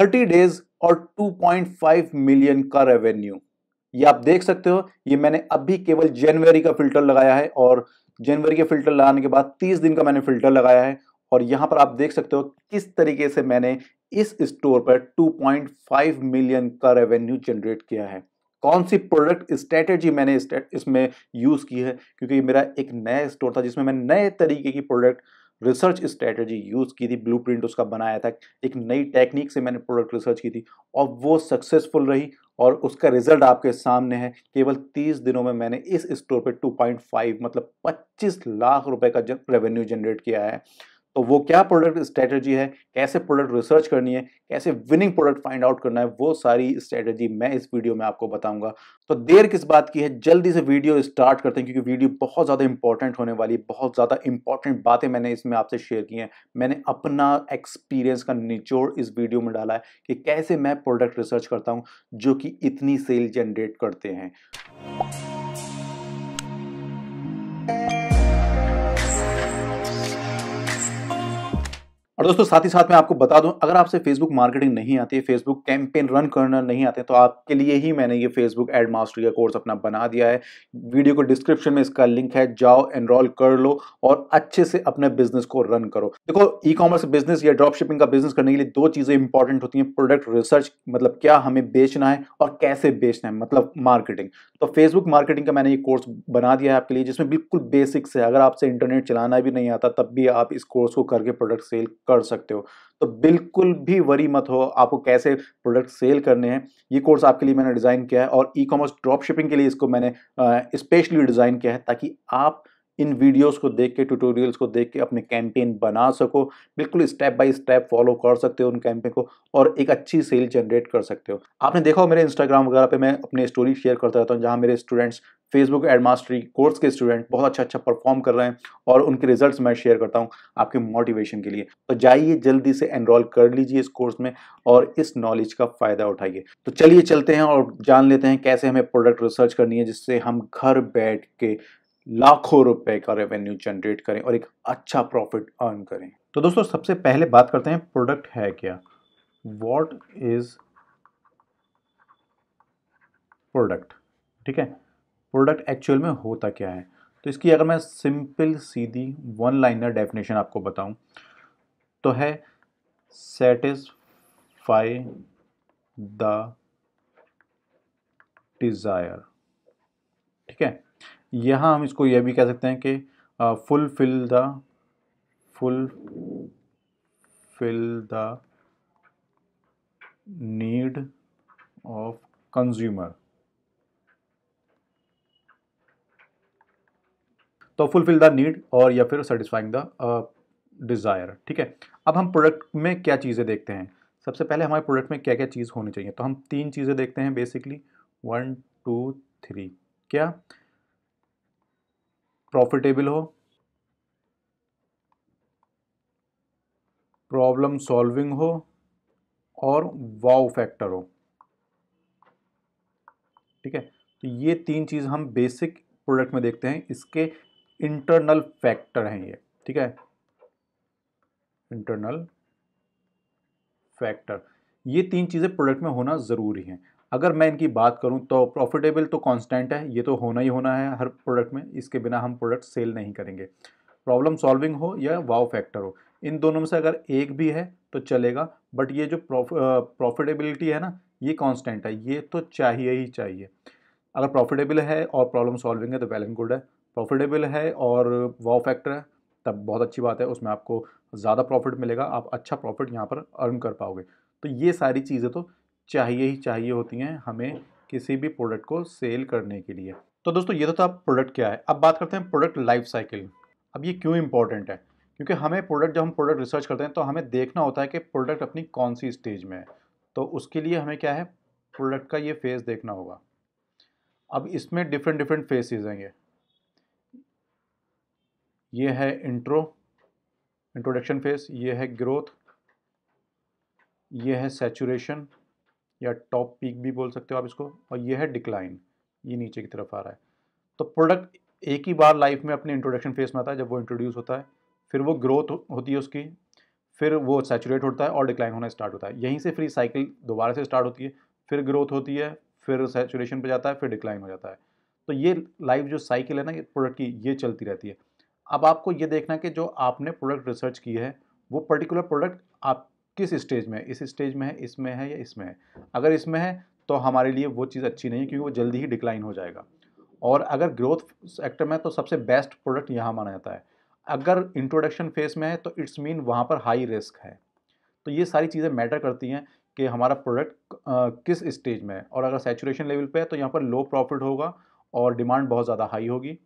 30 days और 2.5 million का revenue ये आप देख सकते हो ये मैंने अभी केवल जनवरी का फिल्टर लगाया है और जनवरी के फिल्टर लगाने के बाद 30 दिन का मैंने फिल्टर लगाया है और यहां पर आप देख सकते हो किस तरीके से मैंने इस स्टोर पर 2.5 मिलियन का रेवेन्यू जनरेट किया है कौन सी प्रोडक्ट स्ट्रेटेजी मैंने इसमें यूज़ की है क्योंकि मेरा एक नया स्टोर था जिसमें मैं नए तरीके की प्रोडक्ट रिसर्च स्ट्रेटजी यूज़ की थी ब्लू उसका बनाया था एक नई टेक्निक से मैंने प्रोडक्ट रिसर्च की थी और वो सक्सेसफुल रही और उसका रिजल्ट आपके सामने है केवल 30 दिनों में मैंने इस स्टोर पे 2.5 मतलब 25 लाख रुपए का रेवेन्यू जनरेट किया है तो वो क्या प्रोडक्ट स्ट्रेटजी है कैसे प्रोडक्ट रिसर्च करनी है कैसे विनिंग प्रोडक्ट फाइंड आउट करना है वो सारी स्ट्रेटजी मैं इस वीडियो में आपको बताऊंगा तो देर किस बात की है जल्दी से वीडियो स्टार्ट करते हैं क्योंकि वीडियो बहुत ज़्यादा इंपॉर्टेंट होने वाली है बहुत ज़्यादा इंपॉर्टेंट बातें मैंने इसमें आपसे शेयर की हैं मैंने अपना एक्सपीरियंस का निचोड़ इस वीडियो में डाला है कि कैसे मैं प्रोडक्ट रिसर्च करता हूँ जो कि इतनी सेल जनरेट करते हैं और दोस्तों साथ ही साथ मैं आपको बता दूं अगर आपसे फेसबुक मार्केटिंग नहीं आती है फेसबुक कैंपेन रन करना नहीं आते तो आपके लिए ही मैंने ये फेसबुक एड मास्टरी का कोर्स अपना बना दिया है वीडियो को डिस्क्रिप्शन में इसका लिंक है जाओ एनरोल कर लो और अच्छे से अपने बिजनेस को रन करो देखो ई कॉमर्स बिजनेस या ड्रॉप शिपिंग का बिजनेस करने के लिए दो चीज़ें इंपॉर्टेंट होती हैं प्रोडक्ट रिसर्च मतलब क्या हमें बेचना है और कैसे बेचना है मतलब मार्केटिंग तो फेसबुक मार्केटिंग का मैंने ये कोर्स बना दिया है आपके लिए जिसमें बिल्कुल बेसिक्स है अगर आपसे इंटरनेट चलाना भी नहीं आता तब भी आप इस कोर्स को करके प्रोडक्ट सेल कर सकते हो तो बिल्कुल भी वरी मत हो आपको कैसे प्रोडक्ट सेल करने हैं ये कोर्स आपके लिए मैंने डिज़ाइन किया है और ई कॉमर्स ड्रॉप शिपिंग के लिए इसको मैंने स्पेशली डिज़ाइन किया है ताकि आप इन वीडियोस को देख के ट्यूटोरियल्स को देख के अपने कैंपेन बना सको बिल्कुल स्टेप बाय स्टेप फॉलो कर सकते हो उन कैंपेन को और एक अच्छी सेल जनरेट कर सकते हो आपने देखा हो मेरे इंस्टाग्राम वगैरह पे मैं अपनी स्टोरी शेयर करता रहता हूँ जहाँ मेरे students Facebook ad mastery course के स्टूडेंट बहुत अच्छा अच्छा परफॉर्म कर रहे हैं और उनके रिजल्ट्स मैं शेयर करता हूँ आपके मोटिवेशन के लिए तो जाइए जल्दी से एनरोल कर लीजिए इस कोर्स में और इस नॉलेज का फ़ायदा उठाइए तो चलिए चलते हैं और जान लेते हैं कैसे हमें प्रोडक्ट रिसर्च करनी है जिससे हम घर बैठ के लाखों रुपए का रेवेन्यू जनरेट करें और एक अच्छा प्रॉफिट अर्न करें तो दोस्तों सबसे पहले बात करते हैं प्रोडक्ट है क्या वॉट इज प्रोडक्ट ठीक है प्रोडक्ट एक्चुअल में होता क्या है तो इसकी अगर मैं सिंपल सीधी वन लाइनर डेफिनेशन आपको बताऊं तो है सेटिस्फाई द डिज़ायर ठीक है यहाँ हम इसको यह भी कह सकते हैं कि fulfil the fulfil the need of consumer तो फुलफिल द नीड और या फिर सेटिस्फाइंग द डिज़ायर ठीक है अब हम प्रोडक्ट में क्या चीज़ें देखते हैं सबसे पहले हमारे प्रोडक्ट में क्या क्या चीज़ होनी चाहिए तो हम तीन चीज़ें देखते हैं बेसिकली वन टू थ्री क्या प्रॉफिटेबल हो प्रॉब्लम सॉल्विंग हो और वाव फैक्टर हो ठीक है तो ये तीन चीज़ हम बेसिक प्रोडक्ट में देखते हैं इसके इंटरनल फैक्टर हैं ये ठीक है इंटरनल फैक्टर ये तीन चीज़ें प्रोडक्ट में होना ज़रूरी हैं अगर मैं इनकी बात करूं तो प्रॉफिटेबल तो कांस्टेंट है ये तो होना ही होना है हर प्रोडक्ट में इसके बिना हम प्रोडक्ट सेल नहीं करेंगे प्रॉब्लम सॉल्विंग हो या वाव फैक्टर हो इन दोनों में से अगर एक भी है तो चलेगा बट ये जो प्रॉफिटेबिलिटी है ना ये कॉन्स्टेंट है ये तो चाहिए ही चाहिए अगर प्रॉफिटेबल है और प्रॉब्लम सॉल्विंग है तो वेल एंड गुड है प्रॉफिटेबल है और वाव फैक्टर है तब बहुत अच्छी बात है उसमें आपको ज़्यादा प्रॉफिट मिलेगा आप अच्छा प्रॉफिट यहाँ पर अर्न कर पाओगे तो ये सारी चीज़ें तो चाहिए ही चाहिए होती हैं हमें किसी भी प्रोडक्ट को सेल करने के लिए तो दोस्तों ये तो था प्रोडक्ट क्या है अब बात करते हैं प्रोडक्ट लाइफ साइकिल अब ये क्यों इंपॉर्टेंट है क्योंकि हमें प्रोडक्ट जब हम प्रोडक्ट रिसर्च करते हैं तो हमें देखना होता है कि प्रोडक्ट अपनी कौन सी स्टेज में है तो उसके लिए हमें क्या है प्रोडक्ट का ये फेज़ देखना होगा अब इसमें डिफरेंट डिफरेंट फेसेस हैं ये ये है इंट्रो इंट्रोडक्शन फेस ये है ग्रोथ ये है सेचुरेशन या टॉप पीक भी बोल सकते हो आप इसको और ये है डिक्लाइन ये नीचे की तरफ आ रहा है तो प्रोडक्ट एक ही बार लाइफ में अपने इंट्रोडक्शन फेज में आता है जब वो इंट्रोड्यूस होता है फिर वो ग्रोथ होती है उसकी फिर वो सेचुरेट होता है और डिक्लाइन होना स्टार्ट होता है यहीं से फिर साइकिल दोबारा से स्टार्ट होती है फिर ग्रोथ होती है फिर सेचुरेशन पे जाता है फिर डिक्लाइन हो जाता है तो ये लाइफ जो साइकिल है ना प्रोडक्ट की ये चलती रहती है अब आपको ये देखना है कि जो आपने प्रोडक्ट रिसर्च की है वो पर्टिकुलर प्रोडक्ट आप किस स्टेज में इस स्टेज में है इसमें है या इसमें है अगर इसमें है तो हमारे लिए वो चीज़ अच्छी नहीं है क्योंकि वो जल्दी ही डिक्लाइन हो जाएगा और अगर ग्रोथ सेक्टर में तो सबसे बेस्ट प्रोडक्ट यहाँ माना जाता है अगर इंट्रोडक्शन फेज में है तो इट्स मीन वहाँ पर हाई रिस्क है तो ये सारी चीज़ें मैटर करती हैं कि हमारा प्रोडक्ट किस स्टेज में है और अगर सेचुरेशन लेवल पे है तो यहाँ पर लो प्रॉफिट होगा और डिमांड बहुत ज़्यादा हाई होगी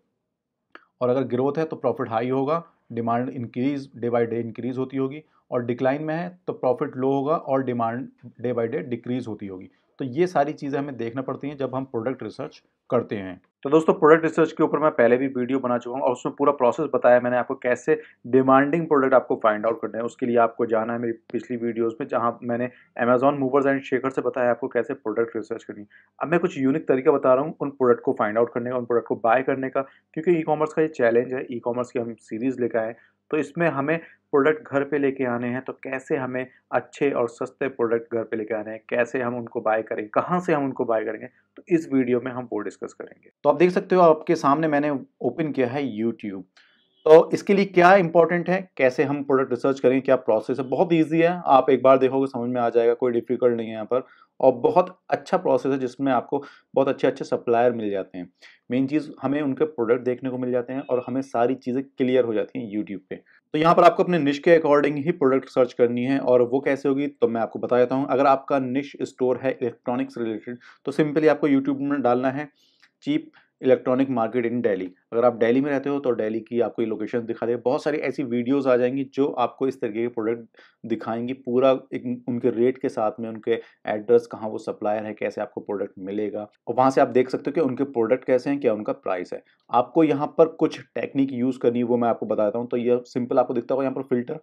और अगर ग्रोथ है तो प्रॉफिट हाई होगा demand increase day by day increase होती होगी और डिक्लाइन में है तो प्रॉफिट लो होगा और demand day by day decrease होती होगी तो ये सारी चीज़ें हमें देखना पड़ती हैं जब हम प्रोडक्ट रिसर्च करते हैं तो दोस्तों प्रोडक्ट रिसर्च के ऊपर मैं पहले भी वीडियो बना चुका हूँ और उसमें पूरा प्रोसेस बताया मैंने आपको कैसे डिमांडिंग प्रोडक्ट आपको फाइंड आउट करना है उसके लिए आपको जाना है मेरी पिछली वीडियोज़ में जहाँ मैंने अमेजॉन मूवर्स एंड शेखर से बताया आपको कैसे प्रोडक्ट रिसर्च करनी अब मैं कुछ यूनिक तरीका बता रहा हूँ उन प्रोडक्ट को फाइंड आउट करने का उन प्रोडक्ट को बाय करने का क्योंकि ई कॉमर्स का ये चैलेंज है ई कॉमर्स की हम सीरीज़ लेकर आए तो इसमें हमें प्रोडक्ट घर पे लेके आने हैं तो कैसे हमें अच्छे और सस्ते प्रोडक्ट घर पे लेके आने हैं कैसे हम उनको बाय करें कहाँ से हम उनको बाय करेंगे तो इस वीडियो में हम वो डिस्कस करेंगे तो आप देख सकते हो आपके सामने मैंने ओपन किया है यूट्यूब तो इसके लिए क्या इंपॉर्टेंट है कैसे हम प्रोडक्ट रिसर्च करेंगे क्या प्रोसेस है बहुत ईजी है आप एक बार देखोगे समझ में आ जाएगा कोई डिफिकल्ट नहीं है यहाँ पर और बहुत अच्छा प्रोसेस है जिसमें आपको बहुत अच्छे अच्छे सप्लायर मिल जाते हैं मेन चीज़ हमें उनके प्रोडक्ट देखने को मिल जाते हैं और हमें सारी चीज़ें क्लियर हो जाती हैं यूट्यूब पे तो यहाँ पर आपको अपने निश के अकॉर्डिंग ही प्रोडक्ट सर्च करनी है और वो कैसे होगी तो मैं आपको बता देता हूँ अगर आपका निश स्टोर है इलेक्ट्रॉनिक्स रिलेटेड तो सिंपली आपको यूट्यूब में डालना है cheap electronic market in Delhi अगर आप डेली में रहते हो तो डेली की आपको ये लोकेशन दिखा दे बहुत सारी ऐसी वीडियोस आ जाएंगी जो आपको इस तरीके के प्रोडक्ट दिखाएंगी पूरा एक उनके रेट के साथ में उनके एड्रेस कहाँ वो सप्लायर है कैसे आपको प्रोडक्ट मिलेगा और वहाँ से आप देख सकते हो कि उनके प्रोडक्ट कैसे हैं क्या उनका प्राइस है आपको यहाँ पर कुछ टेक्निक यूज़ करनी वो मैं आपको बताता हूँ तो यह सिंपल आपको दिखता होगा यहाँ पर फिल्टर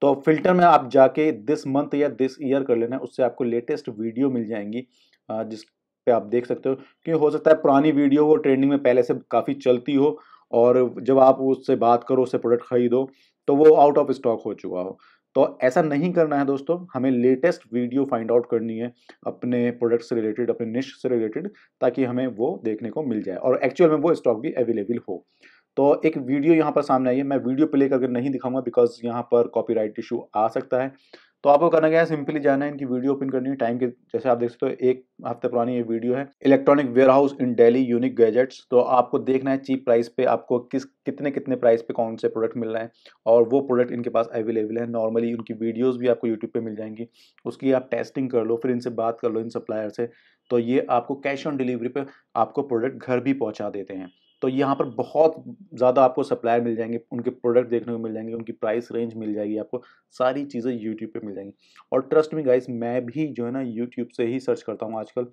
तो फिल्टर में आप जाके दिस मंथ या दिस ईयर कर लेना उससे आपको लेटेस्ट वीडियो मिल जाएंगी जिस पे आप देख सकते हो क्योंकि हो सकता है पुरानी वीडियो वो ट्रेंडिंग में पहले से काफ़ी चलती हो और जब आप उससे बात करो उससे प्रोडक्ट खरीदो तो वो आउट ऑफ स्टॉक हो चुका हो तो ऐसा नहीं करना है दोस्तों हमें लेटेस्ट वीडियो फाइंड आउट करनी है अपने प्रोडक्ट से रिलेटेड अपने निश से रिलेटेड ताकि हमें वो देखने को मिल जाए और एक्चुअल में वो स्टॉक भी अवेलेबल हो तो एक वीडियो यहाँ पर सामने आई है मैं वीडियो प्ले करके नहीं दिखाऊंगा बिकॉज यहाँ पर कॉपीराइट इशू आ सकता है तो आपको करना क्या है सिंपली जाना है इनकी वीडियो ओपन करनी है टाइम के जैसे आप देख सकते हो एक हफ्ते पुरानी ये वीडियो है electronic warehouse in Delhi unique gadgets तो आपको देखना है चीप प्राइस पे आपको किस कितने कितने प्राइस पे कौन से प्रोडक्ट मिल रहे हैं और वो प्रोडक्ट इनके पास अवेलेबल है नॉर्मली उनकी वीडियोज़ भी आपको यूट्यूब पर मिल जाएंगी उसकी आप टेस्टिंग कर लो फिर इनसे बात कर लो इन सप्लायर से तो ये आपको कैश ऑन डिलीवरी पर आपको प्रोडक्ट घर भी पहुँचा देते हैं तो यहाँ पर बहुत ज़्यादा आपको सप्लायर मिल जाएंगे उनके प्रोडक्ट देखने को मिल जाएंगे उनकी प्राइस रेंज मिल जाएगी आपको सारी चीज़ें यूट्यूब पे मिल जाएंगी और ट्रस्ट में गाइस मैं भी जो है ना यूट्यूब से ही सर्च करता हूँ आजकल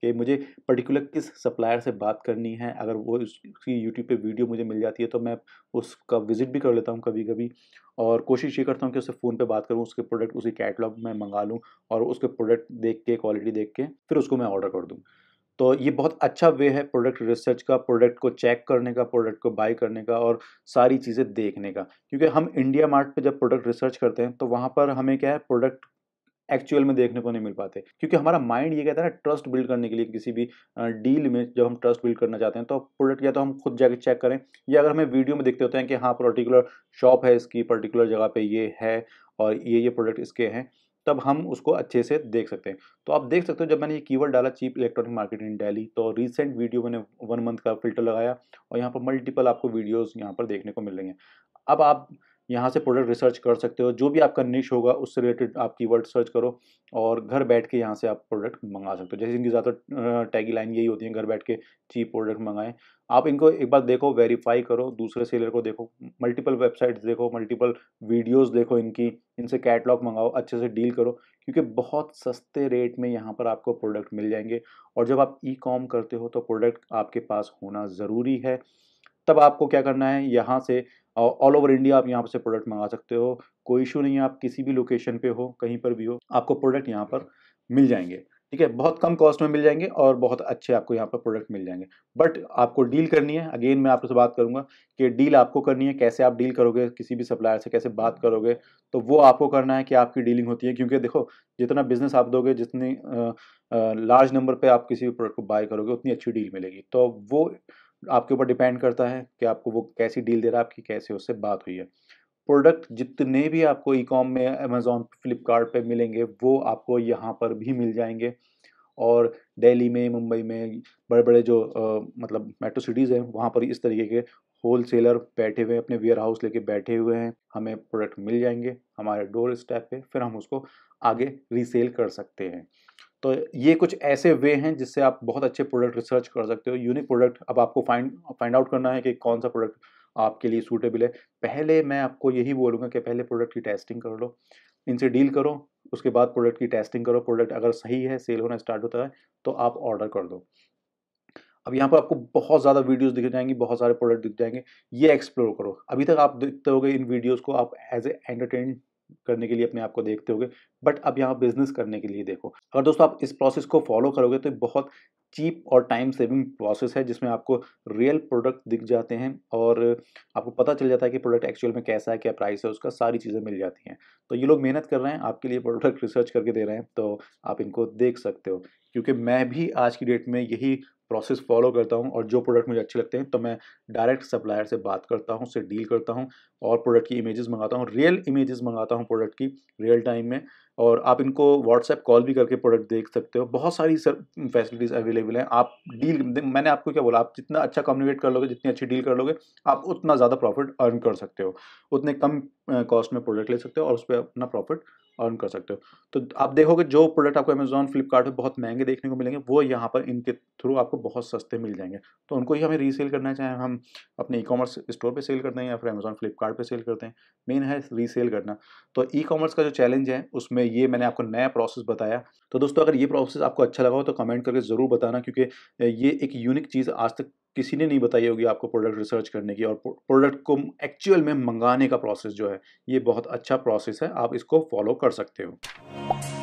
कि मुझे पर्टिकुलर किस सप्लायर से बात करनी है अगर वो उसकी यूट्यूब पे वीडियो मुझे मिल जाती है तो मैं उसका विज़िट भी कर लेता हूँ कभी कभी और कोशिश ये करता हूँ कि उससे फ़ोन पे बात करूँ उसके प्रोडक्ट उसी कैटलॉग में मंगा लूँ और उसके प्रोडक्ट देख के क्वालिटी देख के फिर उसको मैं ऑर्डर कर दूँ तो ये बहुत अच्छा वे है प्रोडक्ट रिसर्च का प्रोडक्ट को चेक करने का प्रोडक्ट को बाय करने का और सारी चीज़ें देखने का क्योंकि हम इंडिया मार्ट पर जब प्रोडक्ट रिसर्च करते हैं तो वहाँ पर हमें क्या है प्रोडक्ट एक्चुअल में देखने को नहीं मिल पाते क्योंकि हमारा माइंड ये कहता है ना ट्रस्ट बिल्ड करने के लिए किसी भी डील में जब हम ट्रस्ट बिल्ड करना चाहते हैं तो प्रोडक्ट या तो हम खुद जाके चेक करें या अगर हमें वीडियो में देखते होते हैं कि हाँ पर्टिकुलर शॉप है इसकी पर्टिकुलर जगह पे ये है और ये ये प्रोडक्ट इसके हैं तब हम उसको अच्छे से देख सकते हैं तो आप देख सकते हो जब मैंने ये कीवर्ड डाला cheap electronic market in Delhi तो रिसेंट वीडियो मैंने वन मंथ का फिल्टर लगाया और यहाँ पर मल्टीपल आपको वीडियोज़ यहाँ पर देखने को मिल रही हैं अब आप यहाँ से प्रोडक्ट रिसर्च कर सकते हो जो भी आपका निश होगा उससे रिलेटेड आप कीवर्ड सर्च करो और घर बैठ के यहाँ से आप प्रोडक्ट मंगा सकते हो जैसे इनकी ज़्यादातर टैगी लाइन यही होती है घर बैठ के चीप प्रोडक्ट मंगाएं आप इनको एक बार देखो वेरीफाई करो दूसरे सेलर को देखो मल्टीपल वेबसाइट्स देखो मल्टीपल वीडियोज़ देखो इनकी इनसे कैटलॉग मंगाओ अच्छे से डील करो क्योंकि बहुत सस्ते रेट में यहाँ पर आपको प्रोडक्ट मिल जाएंगे और जब आप ई कॉम करते हो तो प्रोडक्ट आपके पास होना ज़रूरी है तब आपको क्या करना है यहाँ से ऑल ओवर इंडिया आप यहाँ से प्रोडक्ट मंगा सकते हो कोई इशू नहीं है आप किसी भी लोकेशन पे हो कहीं पर भी हो आपको प्रोडक्ट यहाँ पर मिल जाएंगे ठीक है बहुत कम कॉस्ट में मिल जाएंगे और बहुत अच्छे आपको यहाँ पर प्रोडक्ट मिल जाएंगे बट आपको डील करनी है अगेन मैं आपसे बात करूँगा कि डील आपको करनी है कैसे आप डील करोगे किसी भी सप्लायर से कैसे बात करोगे तो वो आपको करना है कि आपकी डीलिंग होती है क्योंकि देखो जितना बिजनेस आप दोगे जितनी लार्ज नंबर पर आप किसी भी प्रोडक्ट को बाय करोगे उतनी अच्छी डील मिलेगी तो वो आपके ऊपर डिपेंड करता है कि आपको वो कैसी डील दे रहा है आपकी कैसे उससे बात हुई है प्रोडक्ट जितने भी आपको ई कॉम में अमेज़ोन फ्लिपकार्ट मिलेंगे वो आपको यहाँ पर भी मिल जाएंगे और दिल्ली में मुंबई में बड़े बड़े जो आ, मतलब मेट्रो सिटीज़ हैं वहाँ पर इस तरीके के होल सेलर बैठे हुए अपने वेयर हाउस लेके बैठे हुए हैं हमें प्रोडक्ट मिल जाएंगे हमारे डोर स्टेप पे फिर हम उसको आगे रीसेल कर सकते हैं तो ये कुछ ऐसे वे हैं जिससे आप बहुत अच्छे प्रोडक्ट रिसर्च कर सकते हो यूनिक प्रोडक्ट अब आपको फाइंड फाइंड आउट करना है कि कौन सा प्रोडक्ट आपके लिए सूटेबल है पहले मैं आपको यही बोलूँगा कि पहले प्रोडक्ट की टेस्टिंग कर लो इनसे डील करो उसके बाद प्रोडक्ट की टेस्टिंग करो प्रोडक्ट अगर सही है सेल होना स्टार्ट होता है तो आप ऑर्डर कर दो अब यहाँ पर आपको बहुत ज़्यादा वीडियोस दिख जाएंगी बहुत सारे प्रोडक्ट दिख जाएंगे ये एक्सप्लोर करो अभी तक आप देखते होगे इन वीडियोस को आप एज ए एंटरटेन करने के लिए अपने आप को देखते होगे बट अब यहाँ बिजनेस करने के लिए देखो अगर दोस्तों आप इस प्रोसेस को फॉलो करोगे तो बहुत चीप और टाइम सेविंग प्रोसेस है जिसमें आपको रियल प्रोडक्ट दिख जाते हैं और आपको पता चल जाता है कि प्रोडक्ट एक्चुअल में कैसा है क्या प्राइस है उसका सारी चीज़ें मिल जाती हैं तो ये लोग मेहनत कर रहे हैं आपके लिए प्रोडक्ट रिसर्च करके दे रहे हैं तो आप इनको देख सकते हो क्योंकि मैं भी आज की डेट में यही प्रोसेस फॉलो करता हूँ और जो प्रोडक्ट मुझे अच्छे लगते हैं तो मैं डायरेक्ट सप्लायर से बात करता हूँ उससे डील करता हूँ और प्रोडक्ट की इमेजेस मंगाता हूँ रियल इमेजेस मंगाता हूँ प्रोडक्ट की रियल टाइम में और आप इनको व्हाट्सएप कॉल भी करके प्रोडक्ट देख सकते हो बहुत सारी सर फैसिलिटीज़ अवेलेबल हैं आप डील मैंने आपको क्या बोला आप जितना अच्छा कम्युनिकेट कर लोगे जितनी अच्छी डील कर लोगे आप उतना ज़्यादा प्रॉफिट अर्न कर सकते हो उतने कम कॉस्ट में प्रोडक्ट ले सकते हो और उस पर अपना प्रॉफिट अर्न कर सकते हो तो आप देखोगे जो प्रोडक्ट आपको अमेजोन फ्लिपकार्ट बहुत महंगे देखने को मिलेंगे वो यहाँ पर इनके थ्रू आपको बहुत सस्ते मिल जाएंगे तो उनको ही हमें रीसेल करना है चाहे हम अपने ई कॉमर्स स्टोर पर सेल करते हैं या फिर अमेजोन फ्लिपकार्ट सेल करते हैं मेन है रीसेल करना तो ई कॉमर्स का जो चैलेंज है उसमें ये मैंने आपको नया प्रोसेस बताया तो दोस्तों अगर ये प्रोसेस आपको अच्छा लगा हो तो कमेंट करके ज़रूर बताना क्योंकि ये एक यूनिक चीज़ आज तक किसी ने नहीं बताई होगी आपको प्रोडक्ट रिसर्च करने की और प्रोडक्ट को एक्चुअल में मंगाने का प्रोसेस जो है ये बहुत अच्छा प्रोसेस है आप इसको फॉलो कर सकते हो